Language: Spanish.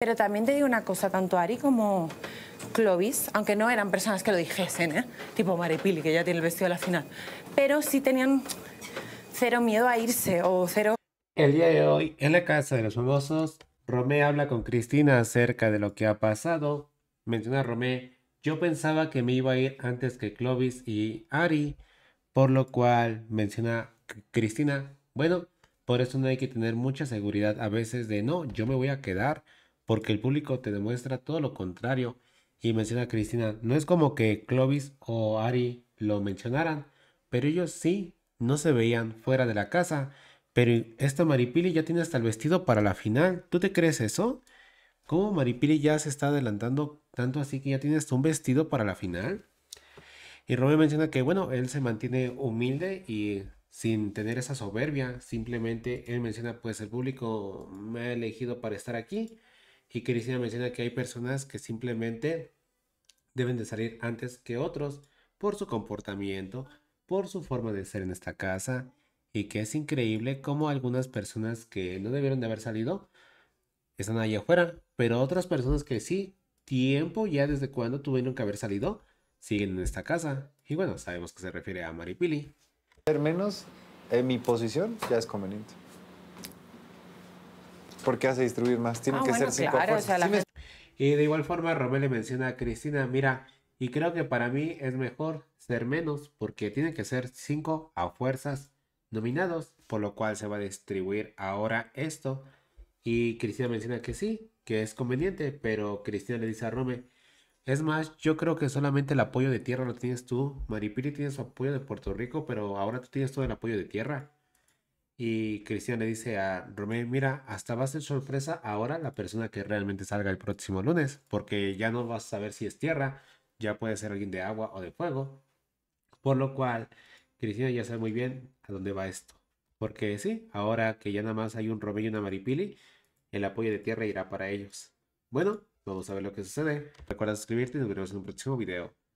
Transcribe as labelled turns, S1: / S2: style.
S1: Pero también te digo una cosa, tanto Ari como Clovis, aunque no eran personas que lo dijesen, ¿eh? tipo Maripili, que ya tiene el vestido a la final, pero sí tenían cero miedo a irse o cero...
S2: El día de hoy,
S1: en la casa de los famosos, Romé habla con Cristina acerca de lo que ha pasado. Menciona a Romé, yo pensaba que me iba a ir antes que Clovis y Ari, por lo cual menciona Cristina, bueno, por eso no hay que tener mucha seguridad a veces de no, yo me voy a quedar porque el público te demuestra todo lo contrario. Y menciona a Cristina, no es como que Clovis o Ari lo mencionaran, pero ellos sí, no se veían fuera de la casa. Pero esta Maripili ya tiene hasta el vestido para la final. ¿Tú te crees eso? ¿Cómo Maripili ya se está adelantando tanto así que ya tiene hasta un vestido para la final? Y Romeo menciona que, bueno, él se mantiene humilde y sin tener esa soberbia. Simplemente él menciona, pues el público me ha elegido para estar aquí. Y Cristina menciona que hay personas que simplemente deben de salir antes que otros por su comportamiento, por su forma de ser en esta casa, y que es increíble cómo algunas personas que no debieron de haber salido están ahí afuera, pero otras personas que sí, tiempo ya desde cuando tuvieron que haber salido, siguen en esta casa. Y bueno, sabemos que se refiere a Maripili. Ser menos en mi posición ya es conveniente porque hace distribuir más. Tiene ah, que ser cinco fuerzas Y de igual forma, Romé le menciona a Cristina, mira, y creo que para mí es mejor ser menos porque tiene que ser cinco a fuerzas nominados, por lo cual se va a distribuir ahora esto. Y Cristina menciona que sí, que es conveniente, pero Cristina le dice a Rome, es más, yo creo que solamente el apoyo de tierra lo tienes tú. Maripiri tiene su apoyo de Puerto Rico, pero ahora tú tienes todo el apoyo de tierra. Y Cristian le dice a Romeo, mira, hasta va a ser sorpresa ahora la persona que realmente salga el próximo lunes, porque ya no vas a saber si es tierra, ya puede ser alguien de agua o de fuego. Por lo cual, Cristina ya sabe muy bien a dónde va esto. Porque sí, ahora que ya nada más hay un Romeo y una Maripili, el apoyo de tierra irá para ellos. Bueno, vamos a ver lo que sucede. Recuerda suscribirte y nos vemos en un próximo video.